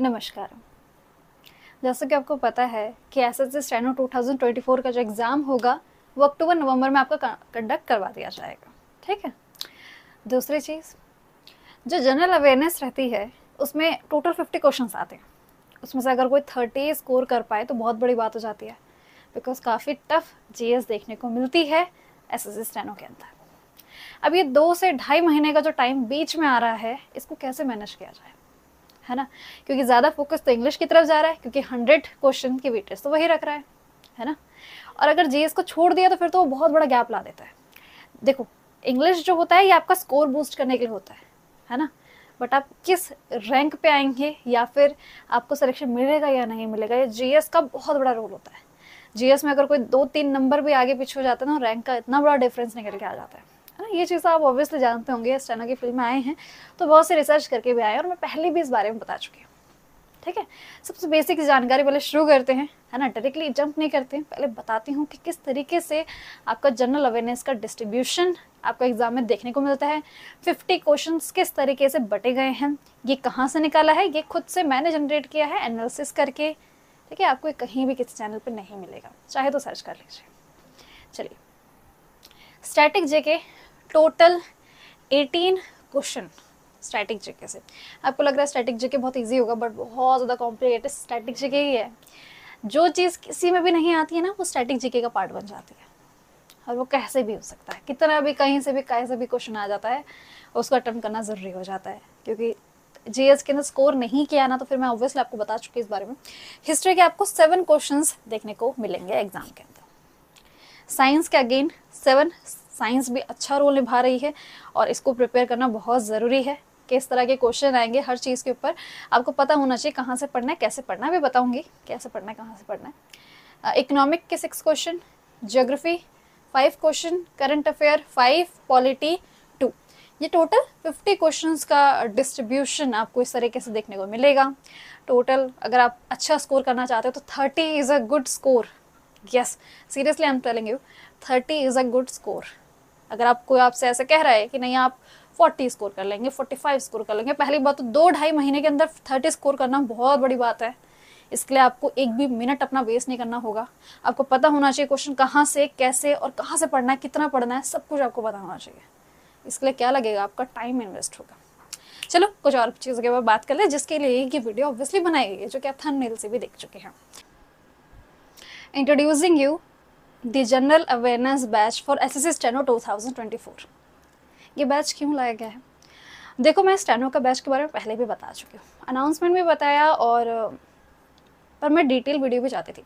नमस्कार जैसा कि आपको पता है कि एस एस स्टेनो टू का जो एग्ज़ाम होगा वो अक्टूबर नवंबर में आपका कंडक्ट करवा दिया जाएगा ठीक है दूसरी चीज़ जो जनरल अवेयरनेस रहती है उसमें टोटल फिफ्टी क्वेश्चन आते हैं उसमें से अगर कोई थर्टी स्कोर कर पाए तो बहुत बड़ी बात हो जाती है बिकॉज काफ़ी टफ जी देखने को मिलती है एस एस स्टेनो के अंदर अब ये दो से ढाई महीने का जो टाइम बीच में आ रहा है इसको कैसे मैनेज किया जाए है ना क्योंकि ज़्यादा फोकस तो इंग्लिश की तरफ जा रहा है क्योंकि हंड्रेड क्वेश्चन की वेटेज तो वही रख रहा है है ना और अगर जी को छोड़ दिया तो फिर तो वो बहुत बड़ा गैप ला देता है देखो इंग्लिश जो होता है ये आपका स्कोर बूस्ट करने के लिए होता है है ना बट आप किस रैंक पे आएंगे या फिर आपको सिलेक्शन मिलेगा या नहीं मिलेगा ये जीएस का बहुत बड़ा रोल होता है जीएस में अगर कोई दो तीन नंबर भी आगे पीछे हो जाता है ना रैंक का इतना बड़ा डिफरेंस निकल के आ जाता है ना ये चीज़ तो आप ऑब्वियसली जानते होंगे इस तरह की फिल्में आए हैं तो बहुत से रिसर्च करके भी आए और मैं पहले भी इस बारे में बता चुकी हूँ ठीक है सबसे बेसिक जानकारी पहले शुरू करते हैं है ना डायरेक्टली जंप नहीं करते हैं पहले बताती हूँ कि किस तरीके से आपका जनरल अवेयरनेस का डिस्ट्रीब्यूशन आपको एग्जाम में देखने को मिलता है फिफ्टी क्वेश्चन किस तरीके से बटे गए हैं ये कहाँ से निकाला है ये खुद से मैंने जनरेट किया है एनालिसिस करके ठीक है आपको ये कहीं भी किसी चैनल पर नहीं मिलेगा चाहे तो सर्च कर लीजिए चलिए static GK total 18 question static GK से आपको लग रहा है स्टैटिक जीके बहुत इजी होगा बट बहुत ज़्यादा कॉम्प्लिकेटेड स्टैटिक जीके ही है जो चीज़ किसी में भी नहीं आती है ना वो स्टैटिक जीके का पार्ट बन जाती है और वो कैसे भी हो सकता है कितना भी कहीं से भी कहीं से भी क्वेश्चन आ जाता है उसको अटैम्प्ट करना ज़रूरी हो जाता है क्योंकि जीएस के अंदर स्कोर नहीं किया ना तो फिर मैं ऑब्वियसली आपको बता चुकी इस बारे में हिस्ट्री के आपको सेवन क्वेश्चन देखने को मिलेंगे एग्जाम के अंदर साइंस के अगेन सेवन साइंस भी अच्छा रोल निभा रही है और इसको प्रिपेयर करना बहुत ज़रूरी है किस तरह के क्वेश्चन आएंगे हर चीज़ के ऊपर आपको पता होना चाहिए कहाँ से पढ़ना है कैसे पढ़ना है भी बताऊँगी कैसे पढ़ना है कहाँ से पढ़ना है इकोनॉमिक के six question geography five question current affair five polity two ये टोटल फिफ्टी क्वेश्चन का डिस्ट्रीब्यूशन आपको इस तरीके से देखने को मिलेगा टोटल अगर आप अच्छा स्कोर करना चाहते हो तो thirty is a good score yes seriously I am telling you thirty is a good score अगर आप कोई आपसे ऐसा कह रहा है कि नहीं आप 40 स्कोर कर लेंगे 45 स्कोर कर लेंगे पहली बात तो दो ढाई महीने के अंदर 30 स्कोर करना बहुत बड़ी बात है इसके लिए आपको एक भी मिनट अपना वेस्ट नहीं करना होगा आपको पता होना चाहिए क्वेश्चन कहाँ से कैसे और कहाँ से पढ़ना है कितना पढ़ना है सब कुछ आपको पता होना चाहिए इसके लिए क्या लगेगा आपका टाइम इन्वेस्ट होगा चलो कुछ और चीज़ों के बारे बात कर ले जिसके लिए ये वीडियो ऑब्वियसली बनाई गई है जो कि आप थंबनेल से भी देख चुके हैं introducing you the general awareness batch for S S C steno two thousand twenty four ये बैच क्यों लाया गया है देखो मैं स्टेनो का बैच के बारे में पहले भी बता चुकी हूँ अनाउंसमेंट भी बताया और पर मैं डिटेल वीडियो भी चाहती थी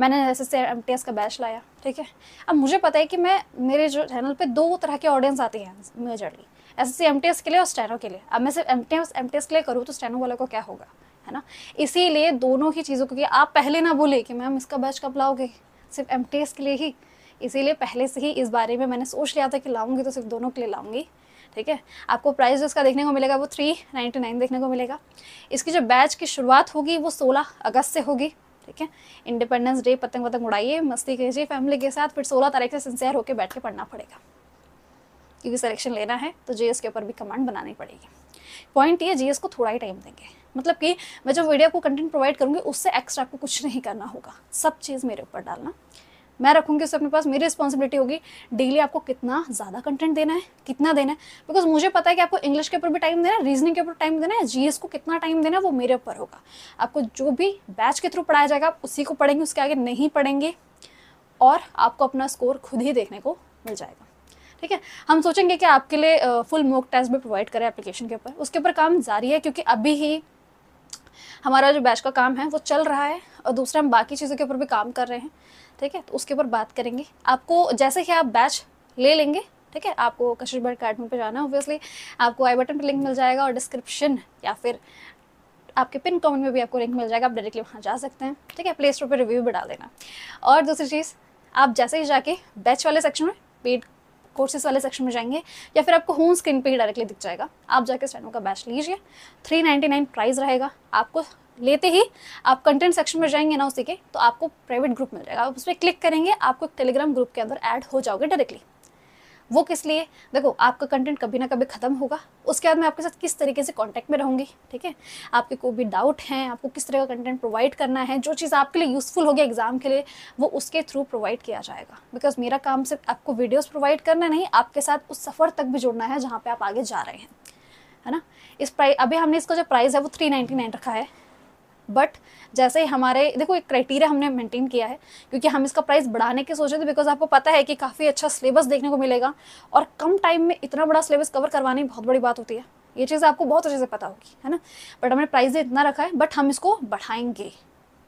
मैंने S S M T S का बैच लाया ठीक है अब मुझे पता है कि मैं मेरे जो चैनल पे दो तरह के ऑडियंस आती हैं majorly S S C M T S के लिए और स्टेनो के लिए अब मैं सिर्फ M T S M T S के लिए करूँ तो स्टेनो वाले को क्या होगा है ना इसीलिए दोनों ही चीज़ों को आप पहले ना बोले कि मैम इसका बैच कब लाओगे सिर्फ एम के लिए ही इसीलिए पहले से ही इस बारे में मैंने सोच लिया था कि लाऊंगी तो सिर्फ दोनों के लिए लाऊंगी ठीक है आपको प्राइस जो इसका देखने को मिलेगा वो थ्री नाइन्टी नाइन देखने को मिलेगा इसकी जो बैच की शुरुआत होगी वो सोलह अगस्त से होगी ठीक है इंडिपेंडेंस डे पतंग पतंग उड़ाइए मस्ती कीजिए फैमिली के साथ फिर सोलह तारीख से सिंसियर होकर बैठ के पढ़ना पड़ेगा क्योंकि सिलेक्शन लेना है तो जी के ऊपर भी कमांड बनानी पड़ेगी पॉइंट ये जी को थोड़ा ही टाइम देंगे मतलब कि मैं जो वीडियो को कंटेंट प्रोवाइड करूँगी उससे एक्स्ट्रा आपको कुछ नहीं करना होगा सब चीज़ मेरे ऊपर डालना मैं रखूँगी उसे अपने पास मेरी रिस्पॉन्सिबिलिटी होगी डेली आपको कितना ज़्यादा कंटेंट देना है कितना देना है बिकॉज मुझे पता है कि आपको इंग्लिश के ऊपर भी टाइम देना है रीजनिंग के ऊपर टाइम देना है जीएस को कितना टाइम देना है वो मेरे ऊपर होगा आपको जो भी बैच के थ्रू पढ़ाया जाएगा आप उसी को पढ़ेंगे उसके आगे नहीं पढ़ेंगे और आपको अपना स्कोर खुद ही देखने को मिल जाएगा ठीक है हम सोचेंगे कि आपके लिए फुल मॉक टेस्ट भी प्रोवाइड करें एप्लीकेशन के ऊपर उसके ऊपर काम जारी है क्योंकि अभी ही हमारा जो बैच का काम है वो चल रहा है और दूसरा हम बाकी चीज़ों के ऊपर भी काम कर रहे हैं ठीक है तो उसके ऊपर बात करेंगे आपको जैसे कि आप बैच ले लेंगे ठीक है आपको कशिश बर्ड अकेडमी पर जाना ऑब्वियसली आपको आई बटन पर लिंक मिल जाएगा और डिस्क्रिप्शन या फिर आपके पिन कमेंट में भी आपको लिंक मिल जाएगा आप डायरेक्टली वहाँ जा सकते हैं ठीक है प्ले स्टोर पर रिव्यू भी डाल देना और दूसरी चीज़ आप जैसे ही जाके बैच वाले सेक्शन में पेड कोर्सेस वाले सेक्शन में जाएंगे या फिर आपको होम स्क्रीन पे ही डायरेक्टली दिख जाएगा आप जाकर स्टैंडो का बैच लीजिए 399 प्राइस रहेगा आपको लेते ही आप कंटेंट सेक्शन में जाएंगे ना उसी के तो आपको प्राइवेट ग्रुप मिल जाएगा आप उस पर क्लिक करेंगे आपको टेलीग्राम ग्रुप के अंदर ऐड हो जाओगे डायरेक्टली वो किस लिए देखो आपका कंटेंट कभी ना कभी ख़त्म होगा उसके बाद मैं आपके साथ किस तरीके से कांटेक्ट में रहूँगी ठीक है आपके कोई भी डाउट हैं आपको किस तरह का कंटेंट प्रोवाइड करना है जो चीज़ आपके लिए यूज़फुल होगी एग्ज़ाम के लिए वो उसके थ्रू प्रोवाइड किया जाएगा बिकॉज मेरा काम सिर्फ आपको वीडियोज़ प्रोवाइड करना नहीं आपके साथ उस सफ़र तक भी जुड़ना है जहाँ पर आप आगे जा रहे हैं है ना इस प्राइस अभी हमने इसका जो प्राइस है वो थ्री नाइन्टी नाइन रखा है बट जैसे हमारे देखो एक क्राइटेरिया हमने मेंटेन किया है क्योंकि हम इसका प्राइस बढ़ाने के सोचे थे बिकॉज आपको पता है कि काफ़ी अच्छा सिलेबस देखने को मिलेगा और कम टाइम में इतना बड़ा सिलेबस कवर करवाने बहुत बड़ी बात होती है ये चीज़ आपको बहुत अच्छे से पता होगी है ना बट हमने प्राइस इतना रखा है बट हम इसको बढ़ाएंगे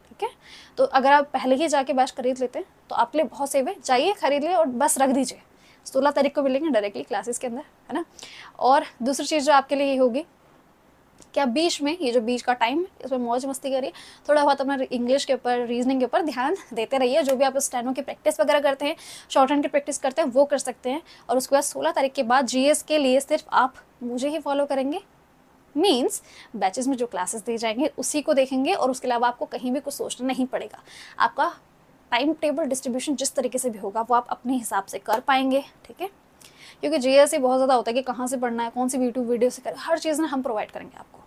ठीक है तो अगर आप पहले ही जाके बैच खरीद लेते हैं तो आपके लिए बहुत सेव है जाइए खरीद लिए और बस रख दीजिए सोलह तारीख को मिलेंगे डायरेक्टली क्लासेस के अंदर है ना और दूसरी चीज़ जो आपके लिए ये होगी क्या बीच में ये जो बीच का टाइम है इसमें मौज मस्ती करिए थोड़ा बहुत अपना इंग्लिश के ऊपर रीजनिंग के ऊपर ध्यान देते रहिए जो भी आप स्टैंडों की प्रैक्टिस वगैरह करते हैं शॉर्ट हैंड की प्रैक्टिस करते हैं वो कर सकते हैं और उसके बाद सोलह तारीख के बाद जीएस के लिए सिर्फ आप मुझे ही फॉलो करेंगे मीन्स बैचेस में जो क्लासेस दी जाएंगे उसी को देखेंगे और उसके अलावा आपको कहीं भी कुछ सोचना नहीं पड़ेगा आपका टाइम टेबल डिस्ट्रीब्यूशन जिस तरीके से भी होगा वो आप अपने हिसाब से कर पाएंगे ठीक है क्योंकि जीएस बहुत ज़्यादा होता है कि कहाँ से पढ़ना है कौन सी यूट्यूब वीडियो से करें हर चीज़ ना हम प्रोवाइड करेंगे आपको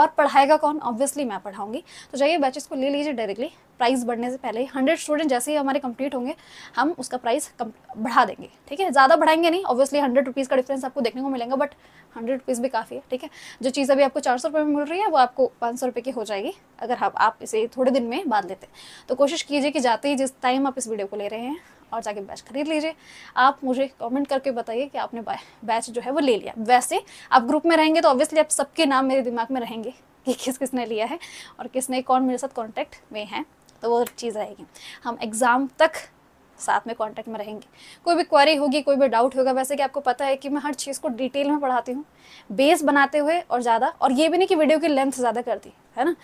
और पढ़ाएगा कौन ऑब्वियसली मैं पढ़ाऊंगी तो जाइए बैचेस को ले लीजिए डायरेक्टली प्राइस बढ़ने से पहले हंड्रेड स्टूडेंट जैसे ही हमारे कंप्लीट होंगे हम उसका प्राइस बढ़ा देंगे ठीक है ज़्यादा बढ़ाएंगे नहीं ऑब्वियसली हंड्रेड रुपीज़ का डिफरेंस आपको देखने को मिलेगा बट हंड्रेड रुपीज़ भी काफ़ी है ठीक है जो चीज़ अभी आपको चार सौ रुपये में मिल रही है वो आपको पाँच सौ रुपये की हो जाएगी अगर आप, आप इसे थोड़े दिन में बांध लेते तो कोशिश कीजिए कि जाते ही जिस टाइम आप इस वीडियो को ले रहे हैं और जाके बैच खरीद लीजिए आप मुझे कमेंट करके बताइए कि आपने बैच जो है वो ले लिया वैसे आप ग्रुप में रहेंगे तो ऑब्वियसली आप सबके नाम मेरे दिमाग में रहेंगे कि किस किसने लिया है और किसने कौन मेरे साथ कॉन्टैक्ट में है तो वो चीज़ रहेगी हम एग्ज़ाम तक साथ में कांटेक्ट में रहेंगे कोई भी क्वारी होगी कोई भी डाउट होगा वैसे कि आपको पता है कि मैं हर चीज़ को डिटेल में पढ़ाती हूँ बेस बनाते हुए और ज़्यादा और ये भी नहीं कि वीडियो की लेंथ ज़्यादा करती है ना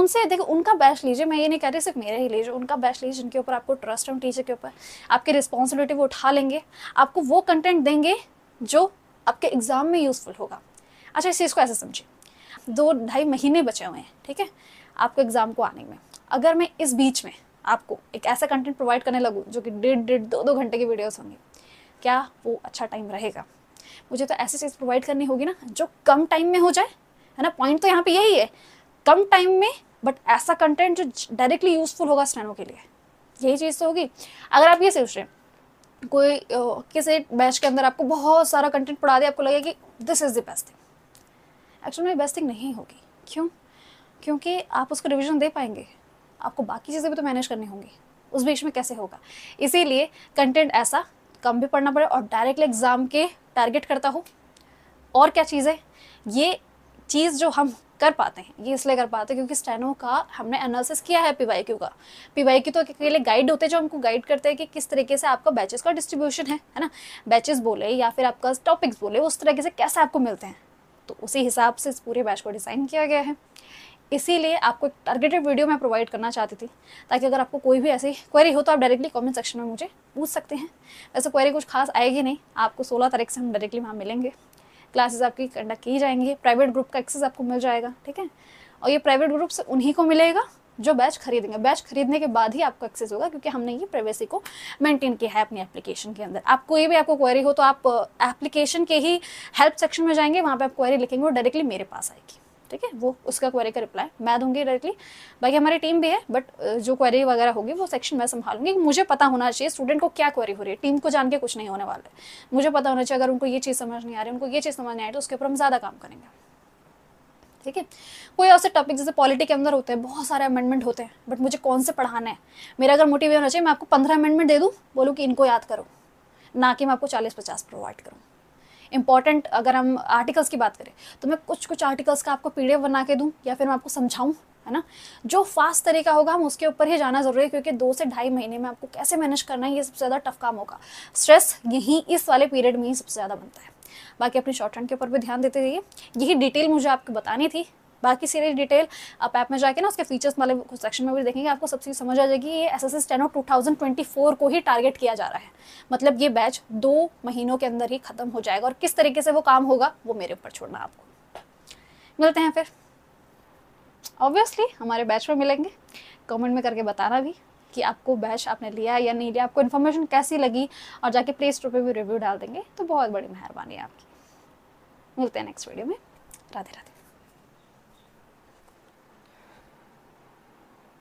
उनसे देखो उनका बैच लीजिए मैं ये नहीं कह रही सिर्फ मेरे ही लीजिए उनका बैच लीजिए जिनके ऊपर आपको ट्रस्ट है उन टीचर के ऊपर आपकी रिस्पॉन्सिबिलिटी वो उठा लेंगे आपको वो कंटेंट देंगे जो आपके एग्ज़ाम में यूज़फुल होगा अच्छा इस चीज़ को ऐसे समझिए दो ढाई महीने बचे हुए हैं ठीक है आपको एग्ज़ाम को आने में अगर मैं इस बीच में आपको एक ऐसा कंटेंट प्रोवाइड करने लगूँ जो कि डेढ़ डेढ़ दो दो घंटे की वीडियोस होंगी क्या वो अच्छा टाइम रहेगा मुझे तो ऐसी चीज़ प्रोवाइड करनी होगी ना जो कम टाइम में हो जाए है ना पॉइंट तो यहाँ पे यही है कम टाइम में बट ऐसा कंटेंट जो डायरेक्टली यूजफुल होगा स्टैंडों के लिए यही चीज़ तो होगी अगर आप ये सोच रहे हैं कोई किसी बैच के अंदर आपको बहुत सारा कंटेंट पढ़ा दे आपको लगे कि this is the best thing actually में बेस्ट थिंग नहीं होगी क्यों क्योंकि आप उसको रिविजन दे पाएंगे आपको बाकी चीज़ें भी तो मैनेज करनी होंगी उस बीच में कैसे होगा इसीलिए कंटेंट ऐसा कम भी पढ़ना पड़े और डायरेक्टली एग्ज़ाम के टारगेट करता हो और क्या चीज़ है ये चीज़ जो हम कर पाते हैं ये इसलिए कर पाते हैं क्योंकि स्टैनो का हमने एनालिसिस किया है पी वाई क्यू का पी वाई क्यू तो अकेले गाइड होते हैं जो हमको गाइड करते हैं कि किस तरीके से आपका बैचेस का डिस्ट्रीब्यूशन है है ना बैचेस बोले या फिर आपका टॉपिक्स बोले उस तरीके से कैसे आपको मिलते हैं तो उसी हिसाब से इस पूरे बैच को डिज़ाइन किया गया है इसीलिए आपको एक टारगेटेड वीडियो मैं प्रोवाइड करना चाहती थी ताकि अगर आपको कोई भी ऐसी क्वेरी हो तो आप डायरेक्टली कमेंट सेक्शन में मुझे पूछ सकते हैं वैसे क्वेरी कुछ खास आएगी नहीं आपको 16 तारीख से हम डायरेक्टली वहाँ मिलेंगे क्लासेस आपकी कंडक्ट की जाएंगी प्राइवेट ग्रुप का एक्सेस आपको मिल जाएगा ठीक है और ये प्राइवेट ग्रुप से उन्हीं को मिलेगा जो बैच खरीदेंगे बैच खरीदने के बाद ही आपको एक्सेस होगा क्योंकि हमने ये प्राइवेसी को मेंटेन किया है अपनी एप्लीकेशन के अंदर आप कोई भी आपको क्वेरी हो तो आप एप्लीकेशन के ही हेल्प सेक्शन में जाएंगे वहाँ पर आप क्वेरी लिखेंगे और डायरेक्टली मेरे पास आएगी ठीक है वो उसका क्वेरी का रिप्लाई मैं दूंगी डायरेक्टली बाकी हमारी टीम भी है बट जो क्वेरी वगैरह होगी वो सेक्शन मैं संभालूंगी मुझे पता होना चाहिए स्टूडेंट को क्या क्वेरी हो रही है टीम को जान के कुछ नहीं होने वाला है मुझे पता होना चाहिए अगर उनको ये चीज़ समझ नहीं आ रही उनको ये चीज़ समझ नहीं आ रही तो उसके ऊपर हम ज़्यादा काम करेंगे ठीक है कोई ऐसे टॉपिक जैसे पॉलिटी के अंदर होते हैं बहुत सारे अमेंडमेंट होते हैं बट मुझे कौन से पढ़ाना है मेरा अगर मोटिवेशन होना चाहिए मैं आपको पंद्रह अमेंडमेंट दे दूँ बोलूँ कि इनको याद करो ना कि मैं आपको चालीस पचास प्रोवाइड करूँ इंपॉर्टेंट अगर हम आर्टिकल्स की बात करें तो मैं कुछ कुछ आर्टिकल्स का आपको पी बना के दूँ या फिर मैं आपको समझाऊँ है ना जो फास्ट तरीका होगा हम उसके ऊपर ही जाना जरूरी है क्योंकि दो से ढाई महीने में आपको कैसे मैनेज करना है ये सबसे ज़्यादा टफ काम होगा स्ट्रेस यही इस वाले पीरियड में ही सबसे ज़्यादा बनता है बाकी अपने शॉर्ट रन के ऊपर भी ध्यान देते रहिए यही डिटेल मुझे आपको बतानी थी बाकी सीरीज डिटेल आप ऐप में जाके ना उसके फीचर्स वाले सेक्शन में भी देखेंगे आपको सबसे समझ आ जाएगी ये S S S of two thousand twenty four को ही टारगेट किया जा रहा है मतलब ये बैच दो महीनों के अंदर ही खत्म हो जाएगा और किस तरीके से वो काम होगा वो मेरे ऊपर छोड़ना आपको मिलते हैं फिर ऑब्वियसली हमारे बैच में मिलेंगे कमेंट में करके बताना भी कि आपको बैच आपने लिया या नहीं लिया आपको इन्फॉर्मेशन कैसी लगी और जाके प्ले स्टोर पर भी रिव्यू डाल देंगे तो बहुत बड़ी मेहरबानी है आपकी मिलते हैं नेक्स्ट वीडियो में राधे राधे